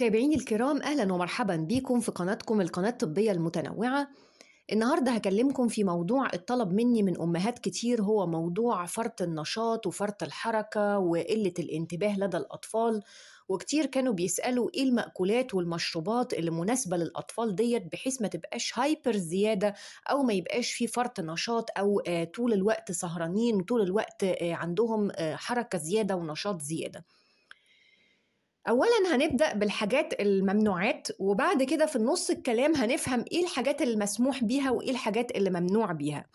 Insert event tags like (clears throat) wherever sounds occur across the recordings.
متابعيني الكرام اهلا ومرحبا بكم في قناتكم القناه الطبيه المتنوعه النهارده هكلمكم في موضوع اتطلب مني من امهات كتير هو موضوع فرط النشاط وفرط الحركه وقله الانتباه لدى الاطفال وكتير كانوا بيسالوا ايه المأكولات والمشروبات اللي مناسبه للاطفال ديت بحيث ما تبقاش هايبر زياده او ما يبقاش في فرط نشاط او آه، طول الوقت سهرانين طول الوقت آه، عندهم آه، حركه زياده ونشاط زياده اولا هنبدا بالحاجات الممنوعات وبعد كده في النص الكلام هنفهم ايه الحاجات اللي مسموح بيها وايه الحاجات اللي ممنوع بيها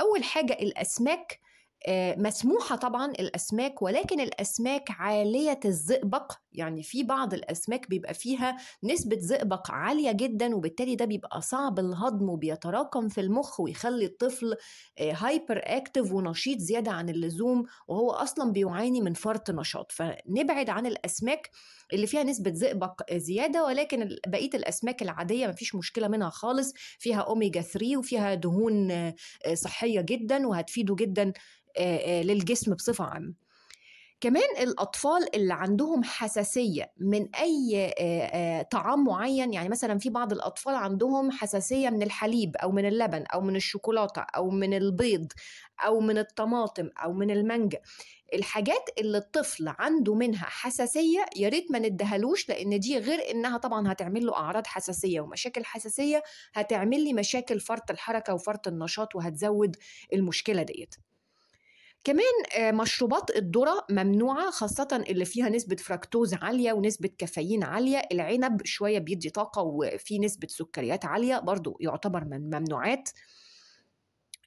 اول حاجه الاسماك آه، مسموحة طبعا الأسماك ولكن الأسماك عالية الزئبق يعني في بعض الأسماك بيبقى فيها نسبة زئبق عالية جدا وبالتالي ده بيبقى صعب الهضم وبيتراكم في المخ ويخلي الطفل هايبر آه، اكتف ونشيط زيادة عن اللزوم وهو أصلا بيعاني من فرط نشاط فنبعد عن الأسماك اللي فيها نسبة زئبق زيادة ولكن بقية الأسماك العادية مفيش مشكلة منها خالص فيها أوميجا 3 وفيها دهون آه، صحية جدا وهتفيده جدا للجسم بصفه عامه كمان الاطفال اللي عندهم حساسيه من اي طعام معين يعني مثلا في بعض الاطفال عندهم حساسيه من الحليب او من اللبن او من الشوكولاته او من البيض او من الطماطم او من المانجا الحاجات اللي الطفل عنده منها حساسيه يا ريت ما ندهلوش لان دي غير انها طبعا هتعمل له اعراض حساسيه ومشاكل حساسيه هتعمل لي مشاكل فرط الحركه وفرط النشاط وهتزود المشكله ديت كمان آه، مشروبات الذرة ممنوعة خاصة اللي فيها نسبة فركتوز عالية ونسبة كافيين عالية العنب شوية بيدي طاقة وفي نسبة سكريات عالية برضو يعتبر من ممنوعات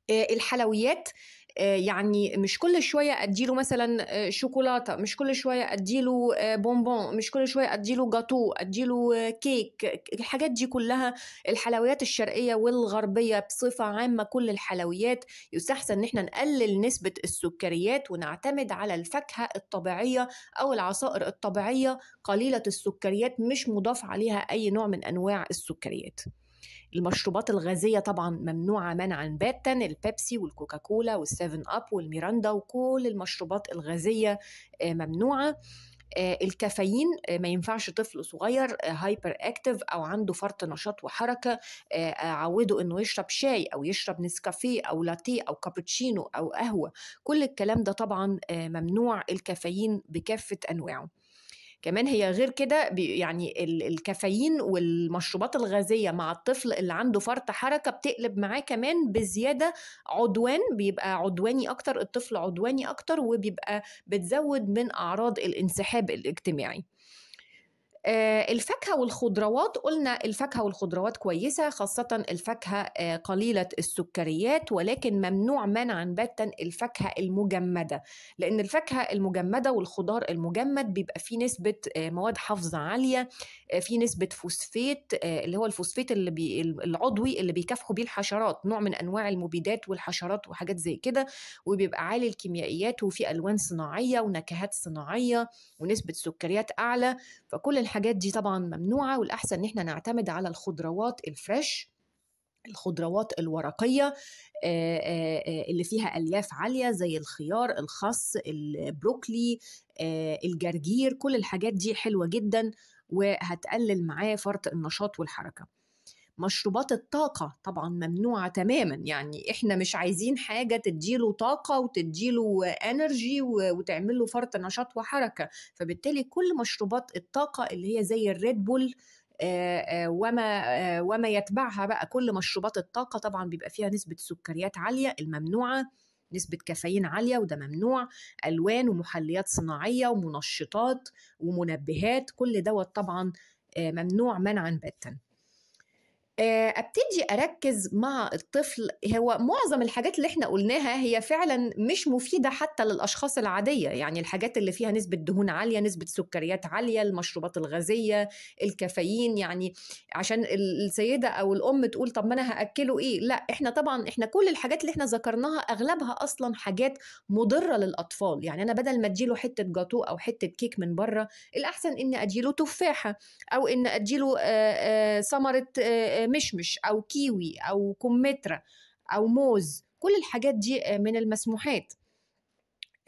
آه، الحلويات آه، يعني مش كل شويه اديله مثلا آه، شوكولاته مش كل شويه اديله آه، بونبون مش كل شويه اديله جاتو اديله كيك الحاجات دي كلها الحلويات الشرقيه والغربيه بصفه عامه كل الحلويات يستحسن ان احنا نقلل نسبه السكريات ونعتمد على الفاكهه الطبيعيه او العصائر الطبيعيه قليله السكريات مش مضاف عليها اي نوع من انواع السكريات المشروبات الغازية طبعا ممنوعة منعا باتا البيبسي والكوكاكولا والسيفن أب والميراندا وكل المشروبات الغازية آه، ممنوعة آه، الكافيين آه، ما ينفعش طفل صغير هايبر اكتف او عنده فرط نشاط وحركه عوده انه يشرب شاي او يشرب نسكافيه او لاتيه او كابتشينو او قهوه كل الكلام ده طبعا ممنوع الكافيين بكافه انواعه كمان هي غير كده يعني الكافيين والمشروبات الغازيه مع الطفل اللي عنده فرط حركه بتقلب معاه كمان بزياده عدوان بيبقى عدواني اكتر الطفل عدواني اكتر وبيبقى بتزود من اعراض الانسحاب الاجتماعي آه، الفاكهة والخضروات قلنا الفاكهة والخضروات كويسة خاصة الفاكهة آه، قليلة السكريات ولكن ممنوع منعا باتا الفاكهة المجمدة لأن الفاكهة المجمدة والخضار المجمد بيبقى فيه نسبة آه، مواد حافظة عالية في نسبة فوسفيت اللي هو الفوسفيت اللي بي العضوي اللي بيكافحوا بيه الحشرات نوع من أنواع المبيدات والحشرات وحاجات زي كده وبيبقى عالي الكيميائيات وفي ألوان صناعية ونكهات صناعية ونسبة سكريات أعلى فكل الحاجات الحاجات دي طبعا ممنوعه والاحسن ان احنا نعتمد على الخضروات الفريش الخضروات الورقية اللي فيها ألياف عالية زي الخيار الخس البروكلي الجرجير كل الحاجات دي حلوة جدا وهتقلل معاه فرط النشاط والحركة مشروبات الطاقة طبعا ممنوعة تماما يعني احنا مش عايزين حاجة تديله طاقة وتديله انرجي وتعمله فرط نشاط وحركة فبالتالي كل مشروبات الطاقة اللي هي زي الريد بول وما وما يتبعها بقى كل مشروبات الطاقة طبعا بيبقى فيها نسبة سكريات عالية الممنوعة نسبة كافيين عالية وده ممنوع ألوان ومحليات صناعية ومنشطات ومنبهات كل دوت طبعا ممنوع منعا باتا آه، ابتدي اركز مع الطفل هو معظم الحاجات اللي احنا قلناها هي فعلا مش مفيده حتى للاشخاص العاديه يعني الحاجات اللي فيها نسبه دهون عاليه نسبه سكريات عاليه المشروبات الغازيه الكافيين يعني عشان السيده او الام تقول طب ما انا هاكله ايه لا احنا طبعا احنا كل الحاجات اللي احنا ذكرناها اغلبها اصلا حاجات مضره للاطفال يعني انا بدل ما اديله حته جاتو او حته كيك من بره الاحسن اني اديله تفاحه او ان اديله آه، آه، ثمره مشمش او كيوي او كمثرى او موز كل الحاجات دي آه، من المسموحات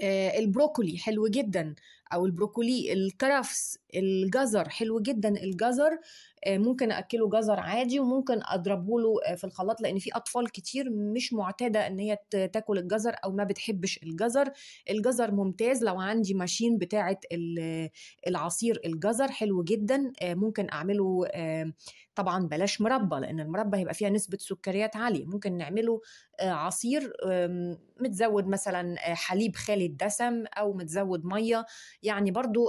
آه، البروكولي حلو جدا او البروكولي الكرفس الجزر حلو جدا الجزر آه، ممكن اكله جزر عادي وممكن اضربه له آه، في الخلاط لان في اطفال كتير مش معتاده ان هي تاكل الجزر او ما بتحبش الجزر الجزر ممتاز لو عندي ماشين بتاعه العصير الجزر حلو جدا آه، ممكن اعمله طبعا بلاش مربى لان المربى هيبقى فيها نسبه سكريات عاليه ممكن نعمله عصير متزود مثلا حليب خالي الدسم او متزود ميه يعني برضو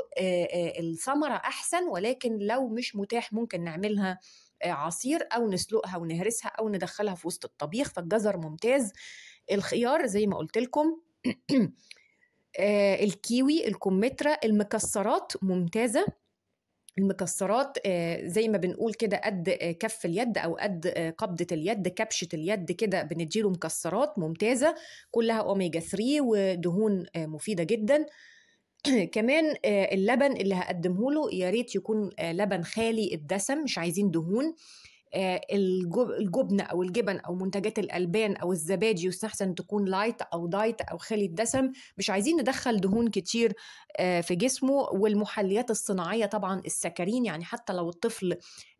الثمرة أحسن ولكن لو مش متاح ممكن نعملها عصير أو نسلقها ونهرسها أو ندخلها في وسط الطبيخ فالجزر ممتاز الخيار زي ما قلت لكم (clears throat) الكيوي الكمثرى المكسرات ممتازة المكسرات زي ما بنقول كده قد كف اليد او قد قبضه اليد كبشه اليد كده بنديله مكسرات ممتازه كلها اوميجا 3 ودهون مفيده جدا (clears throat) كمان آه، اللبن اللي هقدمه له يا ريت يكون آه، لبن خالي الدسم مش عايزين دهون آه، الجبن او الجبن او منتجات الالبان او الزبادي يستحسن تكون لايت او دايت او خالي الدسم مش عايزين ندخل دهون كتير في جسمه والمحليات الصناعيه طبعا السكرين يعني حتى لو الطفل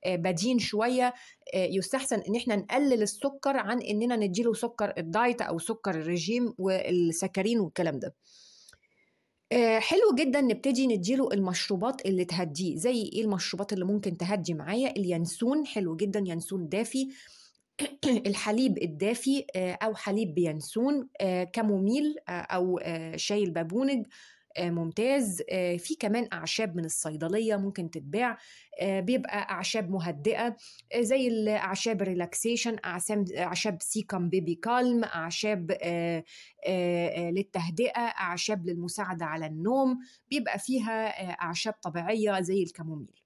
بدين شويه يستحسن ان احنا نقلل السكر عن اننا نديله سكر الدايت او سكر الرجيم والسكرين والكلام ده آه، حلو جدا نبتدي نديله المشروبات اللي تهديه زي ايه المشروبات اللي ممكن تهدي معايا اليانسون حلو جدا يانسون دافي (clears throat) الحليب الدافي آه، او حليب بيانسون آه، كاموميل او شاي البابونج آه، ممتاز آه، في كمان أعشاب من الصيدلية ممكن تتباع آه، بيبقى أعشاب مهدئة زي الأعشاب ريلاكسيشن أعشاب سيكم بيبي كالم أعشاب للتهدئة أعشاب للمساعدة على النوم بيبقى فيها أعشاب طبيعية زي الكاموميل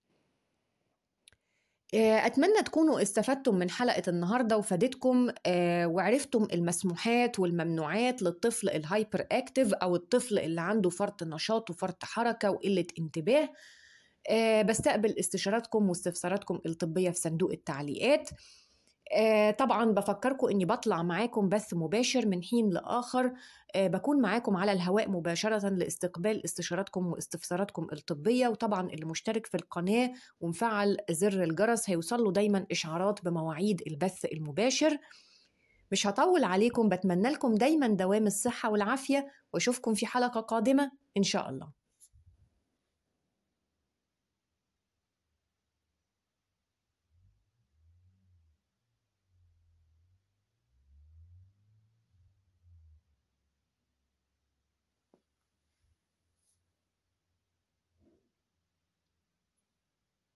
آه، أتمنى تكونوا استفدتم من حلقة النهاردة وفادتكم آه، وعرفتم المسموحات والممنوعات للطفل الهايبر أكتف أو الطفل اللي عنده فرط نشاط وفرط حركة وقلة انتباه آه، بستقبل استشاراتكم واستفساراتكم الطبية في صندوق التعليقات آه، طبعا بفكركم اني بطلع معاكم بث مباشر من حين لاخر آه، بكون معاكم على الهواء مباشره لاستقبال استشاراتكم واستفساراتكم الطبيه وطبعا اللي مشترك في القناه ومفعل زر الجرس هيوصل له دايما اشعارات بمواعيد البث المباشر مش هطول عليكم بتمنى لكم دايما دوام الصحه والعافيه واشوفكم في حلقه قادمه ان شاء الله